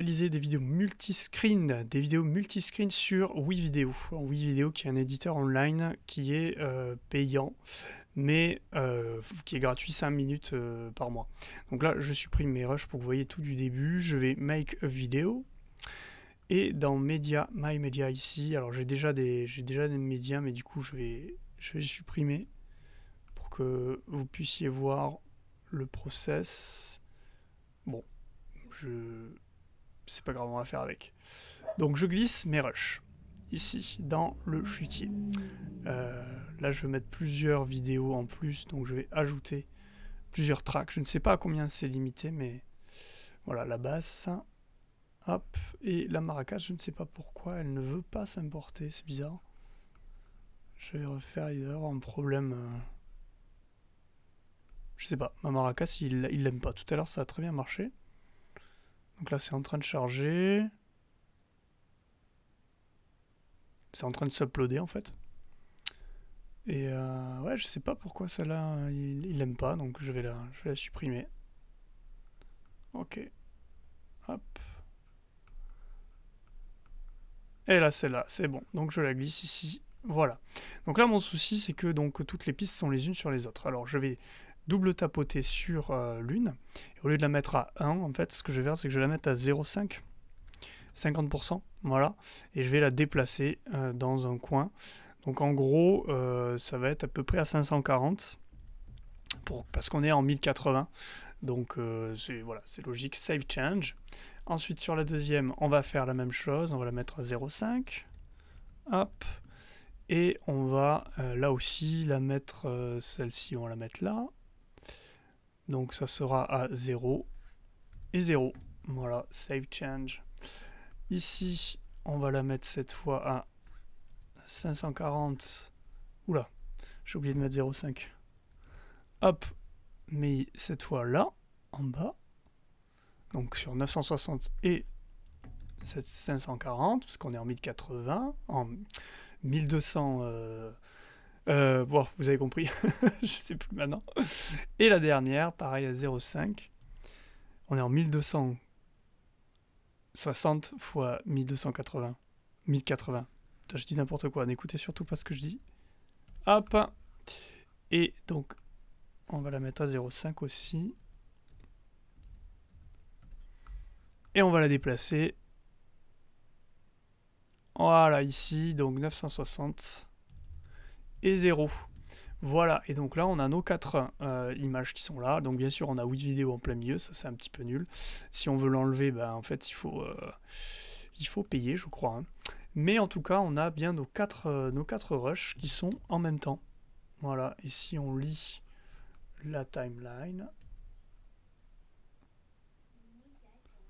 réaliser des vidéos multiscreen, des vidéos multi-screen sur WeVideo. WeVideo qui est un éditeur online qui est euh, payant, mais euh, qui est gratuit 5 minutes euh, par mois. Donc là, je supprime mes rushs pour que vous voyez tout du début. Je vais Make a Video. Et dans Media, My Media ici, alors j'ai déjà, des, déjà des médias, mais du coup je vais, je vais supprimer pour que vous puissiez voir le process. Bon, je, c'est pas grave, on va faire avec. Donc je glisse mes rushs ici dans le chutier. Euh, là je vais mettre plusieurs vidéos en plus, donc je vais ajouter plusieurs tracks. Je ne sais pas à combien c'est limité, mais voilà la basse. Hop, et la maracas, je ne sais pas pourquoi elle ne veut pas s'importer, c'est bizarre. Je vais refaire, il un problème. Euh, je sais pas, ma maracas il l'aime pas. Tout à l'heure ça a très bien marché. Donc là, c'est en train de charger. C'est en train de s'uploader en fait. Et euh, ouais, je sais pas pourquoi celle-là, il l'aime pas, donc je vais, la, je vais la supprimer. Ok. Hop. Et là, celle-là, c'est bon. Donc je la glisse ici. Voilà. Donc là, mon souci, c'est que donc toutes les pistes sont les unes sur les autres. Alors je vais double tapoter sur euh, l'une. Et au lieu de la mettre à 1, en fait, ce que je vais faire, c'est que je vais la mettre à 0,5. 50%, voilà, et je vais la déplacer euh, dans un coin. Donc en gros, euh, ça va être à peu près à 540, pour, parce qu'on est en 1080. Donc c'est voilà, logique, save change. Ensuite sur la deuxième, on va faire la même chose, on va la mettre à 0,5. Hop. Et on va là aussi la mettre, celle-ci, on va la mettre là. Donc ça sera à 0 et 0. Voilà, save change. Ici, on va la mettre cette fois à 540. Oula, j'ai oublié de mettre 0,5. Hop, mais cette fois là, en bas. Donc sur 960 et 540, parce qu'on est en 1080, en 1200... Euh, bon, vous avez compris, je sais plus maintenant. Et la dernière, pareil à 0,5. On est en 1260 fois 1280. 1080. je dis n'importe quoi, n'écoutez surtout pas ce que je dis. Hop Et donc, on va la mettre à 0,5 aussi. Et on va la déplacer. Voilà, ici, donc 960 et 0. Voilà, et donc là on a nos quatre euh, images qui sont là. Donc bien sûr on a 8 vidéos en plein milieu, ça c'est un petit peu nul. Si on veut l'enlever, ben, en fait il faut, euh, il faut payer je crois. Hein. Mais en tout cas on a bien nos quatre, euh, nos quatre rushs qui sont en même temps. Voilà, et si on lit la timeline,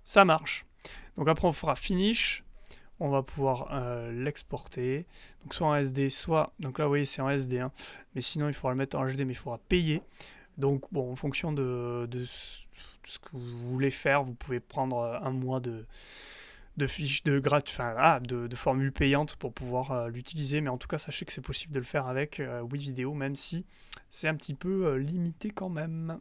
ça marche. Donc après on fera finish, on va pouvoir euh, l'exporter. Donc soit en SD, soit... Donc là, vous voyez, c'est en SD. Hein. Mais sinon, il faudra le mettre en HD, mais il faudra payer. Donc, bon, en fonction de, ce que vous voulez faire, vous pouvez prendre euh, un mois de, de fiches de, gratte, enfin, ah, de, formules pour pouvoir euh, l'utiliser. Mais en tout cas, sachez que c'est possible de le faire avec euh, WeVideo, même si c'est un petit peu limité quand même.